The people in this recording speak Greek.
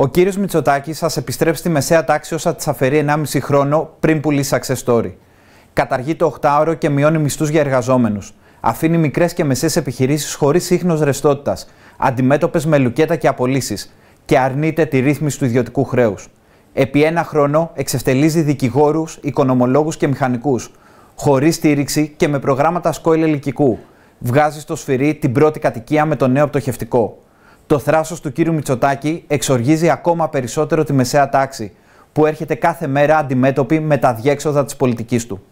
Ο κύριος Μητσοτάκης σας επιστρέψει στη μεσαία τάξη όσα της αφαιρεί 1,5 χρόνο πριν πουλήσει success story. Καταργεί το 8ωρο και μειώνει μισθούς για εργαζόμενους. Αφήνει μικρές και μεσαίες επιχειρήσεις χωρίς ίχνος ρεστότητα, αντιμέτωπες με λουκέτα και απολύσεις και αρνείται τη ρύθμιση του ιδιωτικού χρέους. Επί ένα χρόνο εξευτελίζει δικηγόρους, οικονομολόγους και μηχανικούς, χωρίς στήριξη και με προγράμματα σκόιλ ελικικού. Βγάζει στο σφυρί την πρώτη κατοικία με το νέο πτωχευτικό. Το θράσος του κύριου Μητσοτάκη εξοργίζει ακόμα περισσότερο τη μεσαία τάξη, που έρχεται κάθε μέρα αντιμέτωπη με τα διέξοδα της πολιτικής του.